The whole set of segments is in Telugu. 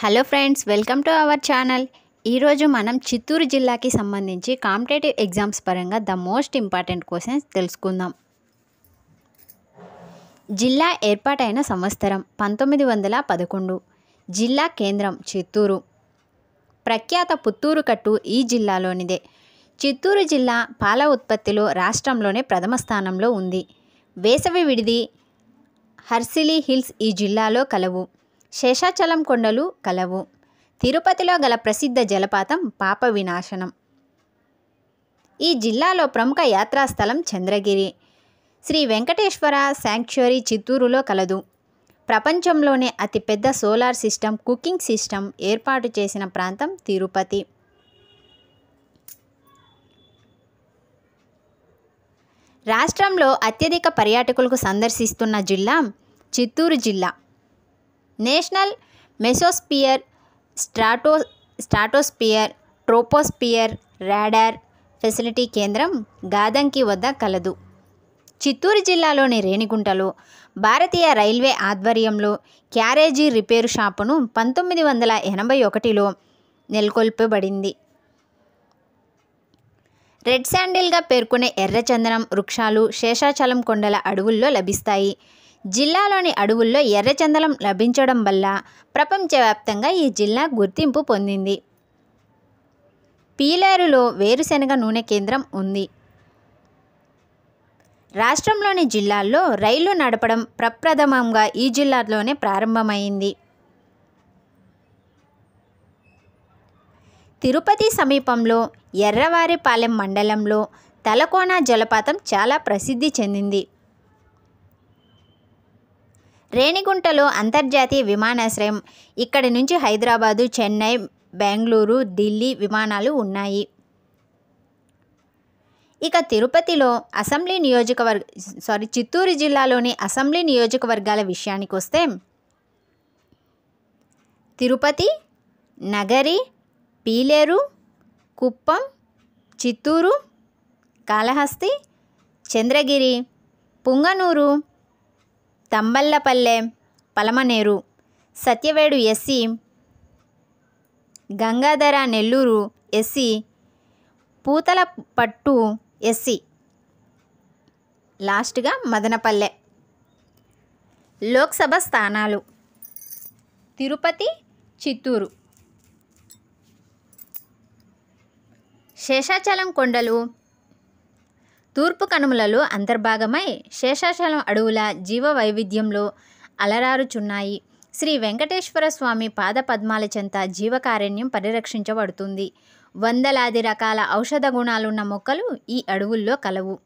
hello friends welcome to our channel ఈరోజు మనం చిత్తూరు జిల్లాకి సంబంధించి కాంపిటేటివ్ ఎగ్జామ్స్ పరంగా ద మోస్ట్ ఇంపార్టెంట్ క్వశ్చన్స్ తెలుసుకుందాం జిల్లా ఏర్పాటైన సంవత్సరం పంతొమ్మిది వందల పదకొండు జిల్లా కేంద్రం చిత్తూరు ప్రఖ్యాత పుత్తూరు కట్టు ఈ జిల్లాలోనిదే చిత్తూరు జిల్లా పాల ఉత్పత్తిలో రాష్ట్రంలోనే ప్రథమ స్థానంలో ఉంది వేసవి విడిది హర్సిలీ హిల్స్ ఈ జిల్లాలో కలవు శేషాచలం కొండలు కలవు తిరుపతిలో గల ప్రసిద్ధ జలపాతం పాప వినాశనం ఈ జిల్లాలో ప్రముఖ యాత్రాస్థలం చంద్రగిరి శ్రీ వెంకటేశ్వర శాంక్చురీ చిత్తూరులో కలదు ప్రపంచంలోనే అతిపెద్ద సోలార్ సిస్టమ్ కుకింగ్ సిస్టమ్ ఏర్పాటు చేసిన ప్రాంతం తిరుపతి రాష్ట్రంలో అత్యధిక పర్యాటకులకు సందర్శిస్తున్న జిల్లా చిత్తూరు జిల్లా national mesosphere strato stratosphere troposphere radar facility కేంద్రం గాదంకి వద్ద కలదు చిత్తూరు జిల్లాలోని రేణిగుంటలో భారతీయ రైల్వే ఆధ్వర్యంలో క్యారేజీ రిపేరు షాపును పంతొమ్మిది వందల ఎనభై ఒకటిలో నెలకొల్పబడింది రెడ్ శాండిల్గా పేర్కొనే ఎర్రచందనం వృక్షాలు శేషాచలం కొండల అడవుల్లో లభిస్తాయి జిల్లాలోని అడవుల్లో ఎర్రచందనం లభించడం వల్ల ప్రపంచవ్యాప్తంగా ఈ జిల్లా గుర్తింపు పొందింది పీలేరులో వేరుశనగ నూనె కేంద్రం ఉంది రాష్ట్రంలోని జిల్లాల్లో రైళ్లు నడపడం ప్రప్రథమంగా ఈ జిల్లాలోనే ప్రారంభమైంది తిరుపతి సమీపంలో ఎర్రవారిపాలెం మండలంలో తలకోన జలపాతం చాలా ప్రసిద్ధి చెందింది రేణిగుంటలో అంతర్జాతీయ విమానాశ్రయం ఇక్కడి నుంచి హైదరాబాదు చెన్నై బెంగళూరు ఢిల్లీ విమానాలు ఉన్నాయి ఇక తిరుపతిలో అసెంబ్లీ నియోజకవర్గ సారీ చిత్తూరు జిల్లాలోని అసెంబ్లీ నియోజకవర్గాల విషయానికి వస్తే Tirupati Nagari Pileru Kuppam Chittoor Kalahasti Chandragiri Punganur Thamballapalle Palamaner Satyavedu SC Gangadhara Nellore SC Puthalapattu SC లాస్ట్గా మదనపల్లె లోక్సభ స్థానాలు తిరుపతి చిత్తూరు శేషాచలం కొండలు తూర్పు కనుమలలో అంతర్భాగమై శేషాచలం అడవుల జీవ వైవిధ్యంలో అలరారుచున్నాయి శ్రీ వెంకటేశ్వర స్వామి పాద పద్మాల చెంత జీవకారణ్యం పరిరక్షించబడుతుంది వందలాది రకాల ఔషధ గుణాలున్న మొక్కలు ఈ అడవుల్లో కలవు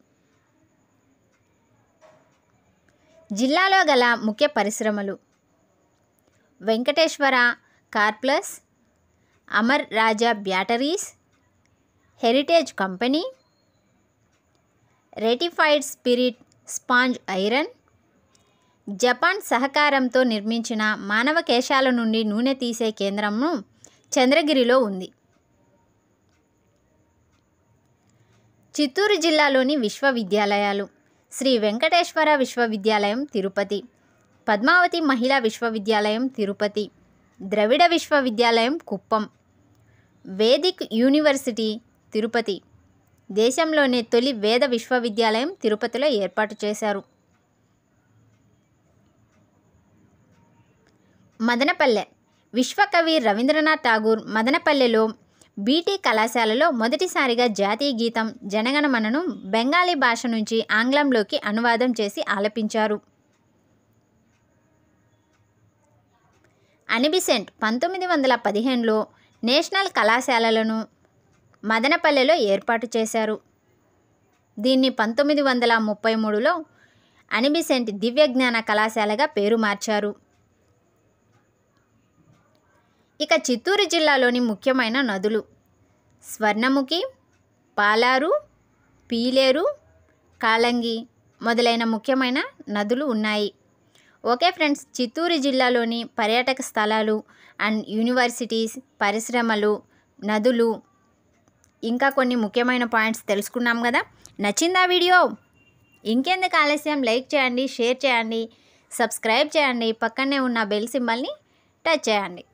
జిల్లాలో గల ముఖ్య పరిశ్రమలు Venkateswara car plus Amar Raja batteries heritage company rectified spirit sponge iron Japan సహకారంతో నిర్మించిన మానవ కేశాల నుండి నూనె తీసే కేంద్రము చంద్రగిరిలో ఉంది చిత్తూరు జిల్లాలోని విశ్వవిద్యాలయాలు శ్రీ వెంకటేశ్వర విశ్వవిద్యాలయం తిరుపతి పద్మావతి మహిళా విశ్వవిద్యాలయం తిరుపతి ద్రవిడ విశ్వవిద్యాలయం కుప్పం వేదిక్ యూనివర్సిటీ తిరుపతి దేశంలోనే తొలి వేద విశ్వవిద్యాలయం తిరుపతిలో ఏర్పాటు చేశారు మదనపల్లె విశ్వకవి రవీంద్రనాథ్ ఠాగూర్ మదనపల్లెలో బీటీ కళాశాలలో మొదటిసారిగా జాతీయ గీతం జనగణమనను బెంగాలీ భాష నుంచి ఆంగ్లంలోకి అనువాదం చేసి ఆలపించారు అనిబిసెంట్ పంతొమ్మిది వందల పదిహేనులో నేషనల్ కళాశాలలను మదనపల్లెలో ఏర్పాటు చేశారు దీన్ని పంతొమ్మిది వందల ముప్పై మూడులో అనిబిసెంట్ దివ్యజ్ఞాన కళాశాలగా పేరు మార్చారు ఇక చిత్తూరు జిల్లాలోని ముఖ్యమైన నదులు స్వర్ణముఖి పాలారు పీలేరు కాలంగి మొదలైన ముఖ్యమైన నదులు ఉన్నాయి ఓకే ఫ్రెండ్స్ చిత్తూరు జిల్లాలోని పర్యాటక స్థలాలు అండ్ యూనివర్సిటీస్ పరిశ్రమలు నదులు ఇంకా కొన్ని ముఖ్యమైన పాయింట్స్ తెలుసుకున్నాం కదా నచ్చిందా వీడియో ఇంకెందుకు ఆలస్యం లైక్ చేయండి షేర్ చేయండి సబ్స్క్రైబ్ చేయండి పక్కనే ఉన్న బెల్ సింబల్ని టచ్ చేయండి